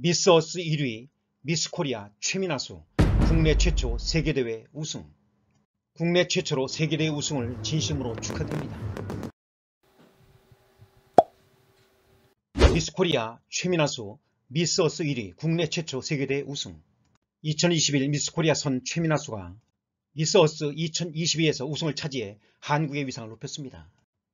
미스어스 1위, 미스코리아 최민아수 국내 최초 세계대회 우승 국내 최초로 세계대회 우승을 진심으로 축하드립니다. 미스코리아 최민아수 미스어스 1위 국내 최초 세계대회 우승 2021 미스코리아 선 최민아수가 미스어스 2022에서 우승을 차지해 한국의 위상을 높였습니다.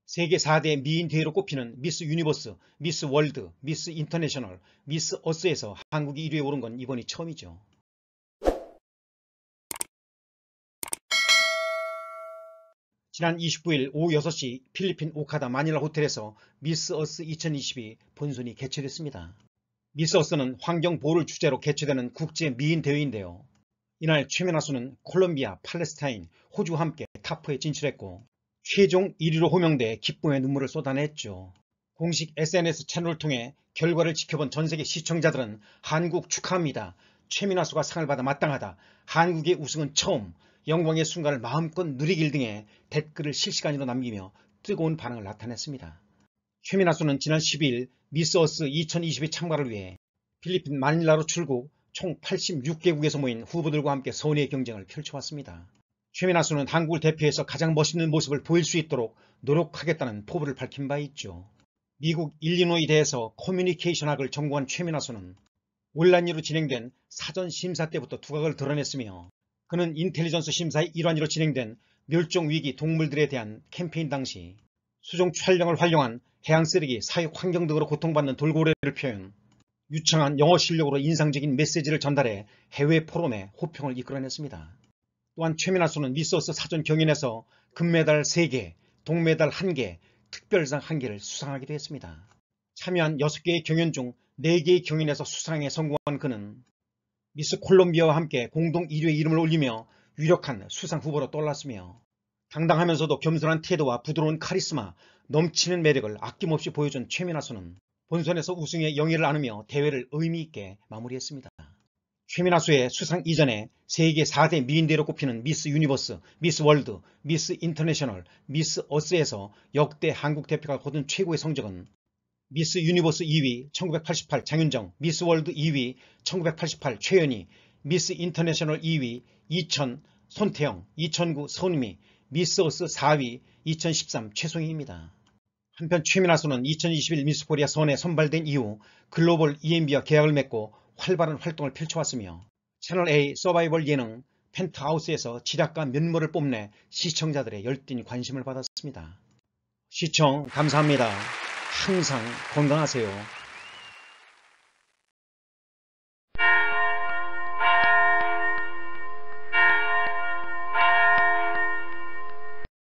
세계 4대 미인 대회로 꼽히는 미스 유니버스, 미스 월드, 미스 인터내셔널, 미스 어스에서 한국이 1위에 오른 건 이번이 처음이죠. 지난 29일 오후 6시 필리핀 오카다 마닐라 호텔에서 미스 어스 2022 본선이 개최됐습니다. 미스 어스는 환경보호를 주제로 개최되는 국제 미인 대회인데요. 이날 최면하 수는 콜롬비아, 팔레스타인, 호주와 함께 타4에 진출했고 최종 1위로 호명돼 기쁨의 눈물을 쏟아냈죠. 공식 SNS 채널을 통해 결과를 지켜본 전세계 시청자들은 한국 축하합니다. 최민아수가 상을 받아 마땅하다. 한국의 우승은 처음. 영광의 순간을 마음껏 누리길 등의 댓글을 실시간으로 남기며 뜨거운 반응을 나타냈습니다. 최민아수는 지난 12일 미스어스 2022 참가를 위해 필리핀 마닐라로 출국 총 86개국에서 모인 후보들과 함께 선의의 경쟁을 펼쳐왔습니다. 최민하수는 한국을 대표해서 가장 멋있는 모습을 보일 수 있도록 노력하겠다는 포부를 밝힌 바 있죠. 미국 일리노이대에서 커뮤니케이션학을 전공한 최민하수는 온라인으로 진행된 사전 심사 때부터 두각을 드러냈으며 그는 인텔리전스 심사의 일환으로 진행된 멸종위기 동물들에 대한 캠페인 당시 수중 촬영을 활용한 해양 쓰레기, 사육 환경 등으로 고통받는 돌고래를 표현, 유창한 영어 실력으로 인상적인 메시지를 전달해 해외 포럼에 호평을 이끌어냈습니다. 또한 최민아수는 미소스 사전 경연에서 금메달 3개, 동메달 1개, 특별상 1개를 수상하기도 했습니다. 참여한 6개의 경연 중 4개의 경연에서 수상에 성공한 그는 미스 콜롬비아와 함께 공동 1위의 이름을 올리며 유력한 수상 후보로 떠올랐으며 당당하면서도 겸손한 태도와 부드러운 카리스마, 넘치는 매력을 아낌없이 보여준 최민아수는 본선에서 우승의 영예를 안으며 대회를 의미있게 마무리했습니다. 최민하수의 수상 이전에 세계 4대 미인대로 꼽히는 미스 유니버스, 미스 월드, 미스 인터내셔널, 미스 어스에서 역대 한국 대표가 거둔 최고의 성적은 미스 유니버스 2위 1988 장윤정, 미스 월드 2위 1988 최연희, 미스 인터내셔널 2위 2000 손태영, 2009 손미, 미스 어스 4위 2013 최송희입니다. 한편 최민하수는2021 미스 코리아 선에 선발된 이후 글로벌 EMB와 계약을 맺고 활발한 활동을 펼쳐왔으며 채널A 서바이벌 예능 펜트하우스에서 지략과 면모를 뽐내 시청자들의 열띤 관심을 받았습니다. 시청 감사합니다. 항상 건강하세요.